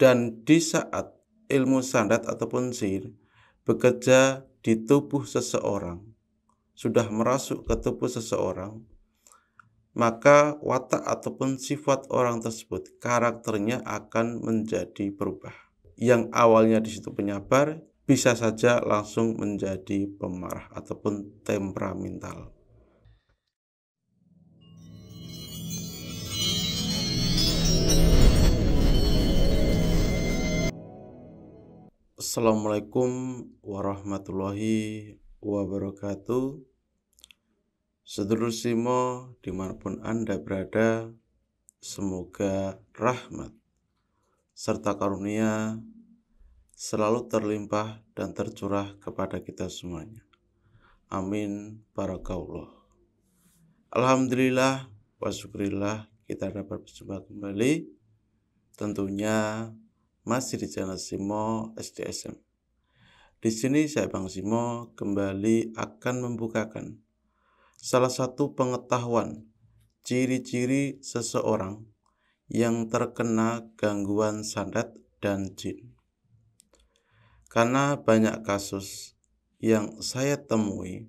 dan di saat ilmu sandat ataupun sihir bekerja di tubuh seseorang, sudah merasuk ke tubuh seseorang, maka watak ataupun sifat orang tersebut karakternya akan menjadi berubah. Yang awalnya di situ penyabar bisa saja langsung menjadi pemarah ataupun temperamental. Assalamualaikum warahmatullahi wabarakatuh Sedulur Simo dimanapun Anda berada Semoga rahmat serta karunia selalu terlimpah dan tercurah kepada kita semuanya Amin Barakallah Alhamdulillah wa syukurillah kita dapat berjumpa kembali tentunya masih di channel Simo SDSM. Di sini saya Bang Simo kembali akan membukakan salah satu pengetahuan ciri-ciri seseorang yang terkena gangguan sandat dan jin. Karena banyak kasus yang saya temui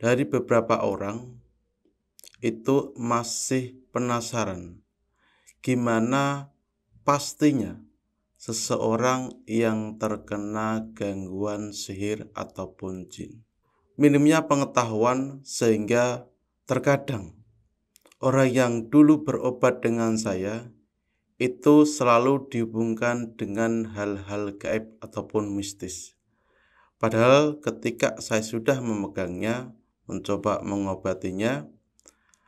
dari beberapa orang itu masih penasaran gimana pastinya seseorang yang terkena gangguan sihir ataupun jin. Minimnya pengetahuan sehingga terkadang orang yang dulu berobat dengan saya itu selalu dihubungkan dengan hal-hal gaib ataupun mistis. Padahal ketika saya sudah memegangnya, mencoba mengobatinya,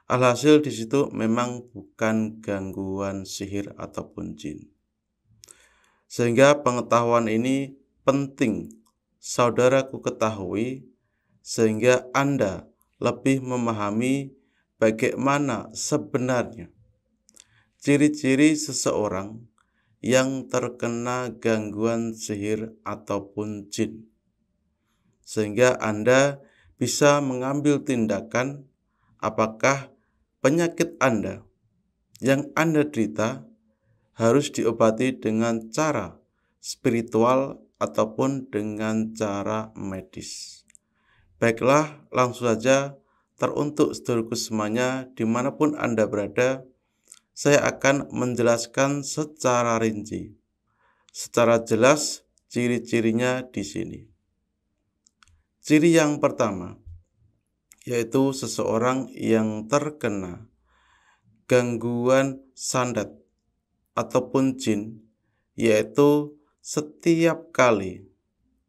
alhasil di situ memang bukan gangguan sihir ataupun jin sehingga pengetahuan ini penting saudaraku ketahui sehingga Anda lebih memahami bagaimana sebenarnya ciri-ciri seseorang yang terkena gangguan sihir ataupun jin. Sehingga Anda bisa mengambil tindakan apakah penyakit Anda yang Anda derita harus diobati dengan cara spiritual ataupun dengan cara medis. Baiklah, langsung saja teruntuk sedulurku semuanya dimanapun Anda berada, saya akan menjelaskan secara rinci. Secara jelas ciri-cirinya di sini. Ciri yang pertama yaitu seseorang yang terkena gangguan sandat ataupun jin, yaitu setiap kali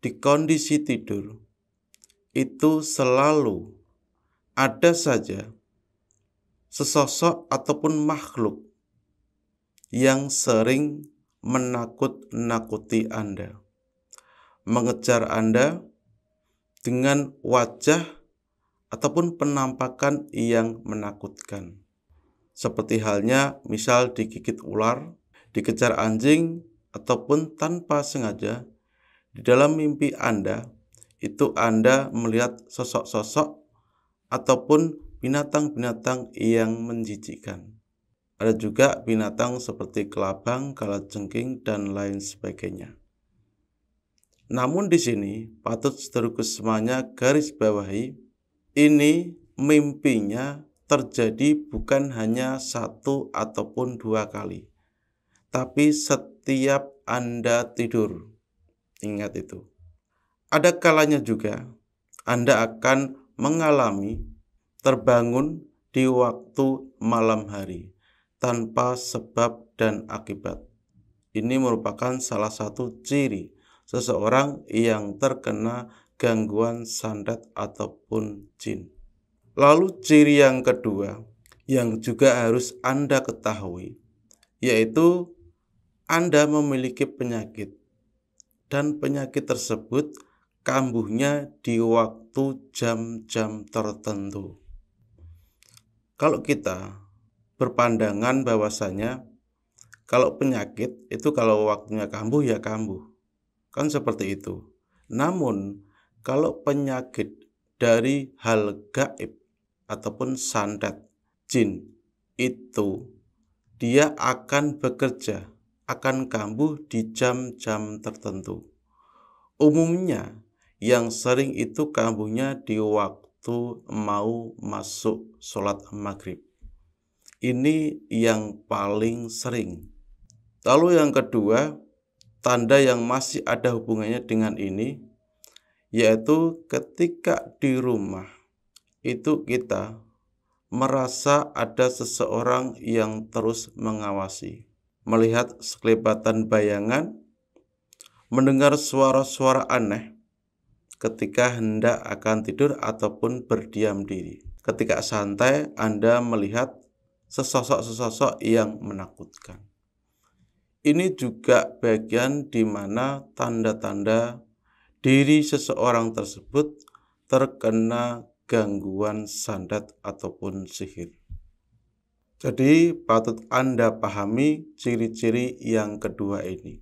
di kondisi tidur itu selalu ada saja sesosok ataupun makhluk yang sering menakut-nakuti Anda, mengejar Anda dengan wajah ataupun penampakan yang menakutkan seperti halnya misal digigit ular, dikejar anjing, ataupun tanpa sengaja, di dalam mimpi Anda, itu Anda melihat sosok-sosok ataupun binatang-binatang yang menjijikan. Ada juga binatang seperti kelabang, kalajengking, dan lain sebagainya. Namun di sini patut seterusnya garis bawahi, ini mimpinya terjadi bukan hanya satu ataupun dua kali, tapi setiap Anda tidur. Ingat itu. Ada kalanya juga Anda akan mengalami terbangun di waktu malam hari tanpa sebab dan akibat. Ini merupakan salah satu ciri seseorang yang terkena gangguan sandat ataupun jin. Lalu ciri yang kedua yang juga harus Anda ketahui yaitu Anda memiliki penyakit dan penyakit tersebut kambuhnya di waktu jam-jam tertentu. Kalau kita berpandangan bahwasanya kalau penyakit itu kalau waktunya kambuh ya kambuh. Kan seperti itu. Namun kalau penyakit dari hal gaib ataupun santet jin itu dia akan bekerja, akan kambuh di jam-jam tertentu. Umumnya yang sering itu kambuhnya di waktu mau masuk sholat maghrib. Ini yang paling sering. Lalu yang kedua, tanda yang masih ada hubungannya dengan ini, yaitu ketika di rumah itu kita merasa ada seseorang yang terus mengawasi, melihat sekelebatan bayangan, mendengar suara-suara aneh ketika hendak akan tidur ataupun berdiam diri. Ketika santai, Anda melihat sesosok-sesosok yang menakutkan. Ini juga bagian di mana tanda-tanda diri seseorang tersebut terkena gangguan sandat ataupun sihir. Jadi patut Anda pahami ciri-ciri yang kedua ini.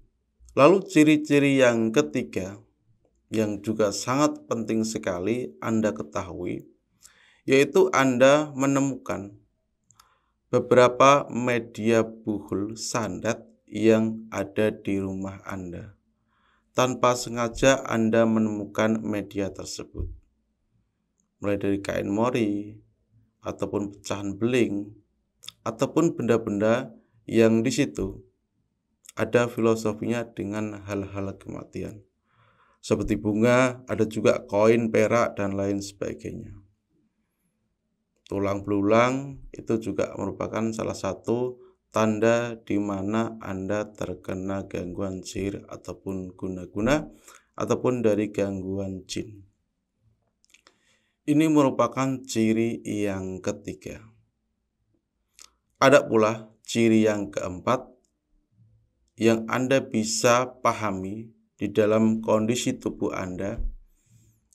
Lalu ciri-ciri yang ketiga yang juga sangat penting sekali Anda ketahui yaitu Anda menemukan beberapa media buhul sandat yang ada di rumah Anda. Tanpa sengaja Anda menemukan media tersebut mulai dari kain mori ataupun pecahan beling ataupun benda-benda yang di situ ada filosofinya dengan hal-hal kematian. Seperti bunga, ada juga koin, perak, dan lain sebagainya. Tulang belulang itu juga merupakan salah satu tanda di mana Anda terkena gangguan sihir ataupun guna-guna ataupun dari gangguan jin. Ini merupakan ciri yang ketiga. Ya. Ada pula ciri yang keempat yang Anda bisa pahami di dalam kondisi tubuh Anda,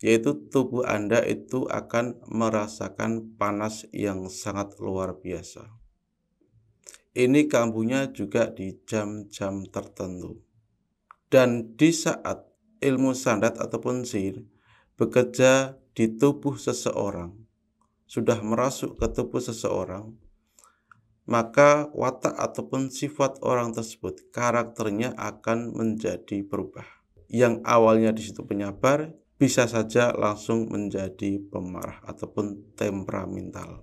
yaitu tubuh Anda itu akan merasakan panas yang sangat luar biasa. Ini kambuhnya juga di jam-jam tertentu. Dan di saat ilmu sandat ataupun sihir bekerja di tubuh seseorang, sudah merasuk ke tubuh seseorang, maka watak ataupun sifat orang tersebut, karakternya akan menjadi berubah. Yang awalnya di situ penyabar, bisa saja langsung menjadi pemarah ataupun temperamental.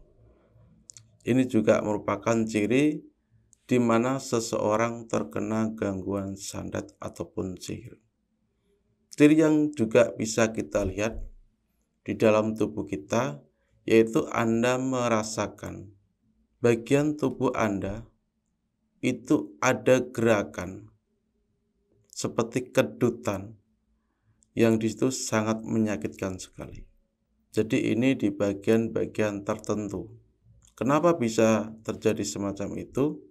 Ini juga merupakan ciri di mana seseorang terkena gangguan sandat ataupun sihir. Ciri yang juga bisa kita lihat di dalam tubuh kita, yaitu Anda merasakan bagian tubuh Anda itu ada gerakan seperti kedutan yang di sangat menyakitkan sekali. Jadi ini di bagian-bagian tertentu. Kenapa bisa terjadi semacam itu?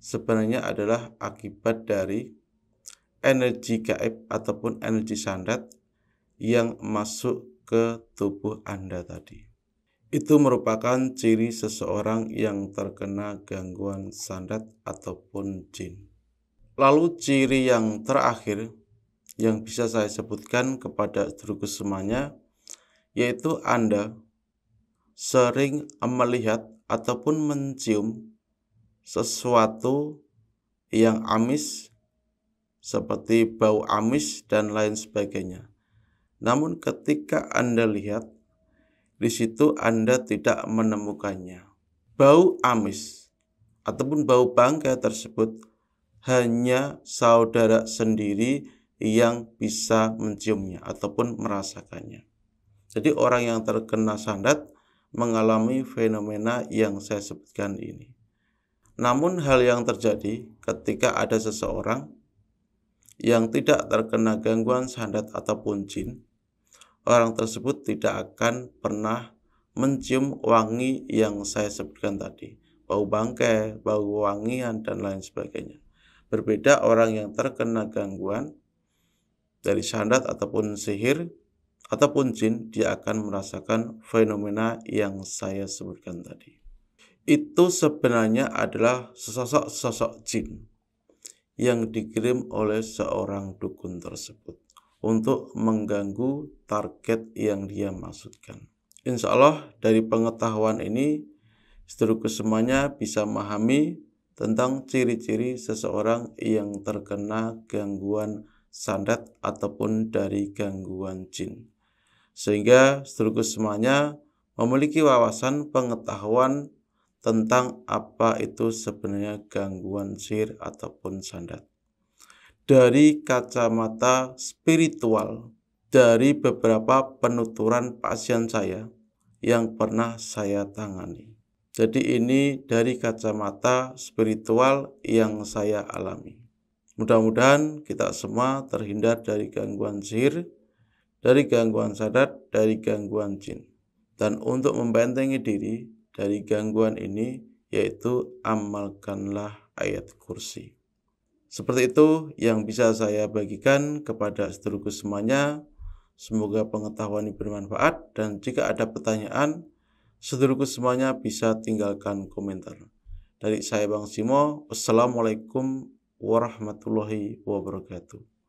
Sebenarnya adalah akibat dari energi gaib ataupun energi sandat yang masuk ke tubuh Anda tadi. Itu merupakan ciri seseorang yang terkena gangguan sandat ataupun jin. Lalu ciri yang terakhir yang bisa saya sebutkan kepada seluruh semuanya yaitu Anda sering melihat ataupun mencium sesuatu yang amis seperti bau amis dan lain sebagainya. Namun ketika Anda lihat, di situ Anda tidak menemukannya. Bau amis ataupun bau bangkai tersebut hanya saudara sendiri yang bisa menciumnya ataupun merasakannya. Jadi orang yang terkena sandat mengalami fenomena yang saya sebutkan ini. Namun hal yang terjadi ketika ada seseorang yang tidak terkena gangguan sandat ataupun jin orang tersebut tidak akan pernah mencium wangi yang saya sebutkan tadi. Bau bangkai, bau wangian, dan lain sebagainya. Berbeda orang yang terkena gangguan dari sandat ataupun sihir ataupun jin, dia akan merasakan fenomena yang saya sebutkan tadi. Itu sebenarnya adalah sesosok-sosok jin yang dikirim oleh seorang dukun tersebut untuk mengganggu target yang dia maksudkan. Insya Allah dari pengetahuan ini seluruh semuanya bisa memahami tentang ciri-ciri seseorang yang terkena gangguan sandat ataupun dari gangguan jin. Sehingga seluruh semuanya memiliki wawasan pengetahuan tentang apa itu sebenarnya gangguan sir ataupun sandat dari kacamata spiritual dari beberapa penuturan pasien saya yang pernah saya tangani. Jadi ini dari kacamata spiritual yang saya alami. Mudah-mudahan kita semua terhindar dari gangguan sihir, dari gangguan sadar, dari gangguan jin. Dan untuk membentengi diri dari gangguan ini, yaitu amalkanlah ayat kursi. Seperti itu yang bisa saya bagikan kepada seluruh semuanya. Semoga pengetahuan ini bermanfaat dan jika ada pertanyaan, seluruh semuanya bisa tinggalkan komentar. Dari saya Bang Simo, Wassalamualaikum warahmatullahi wabarakatuh.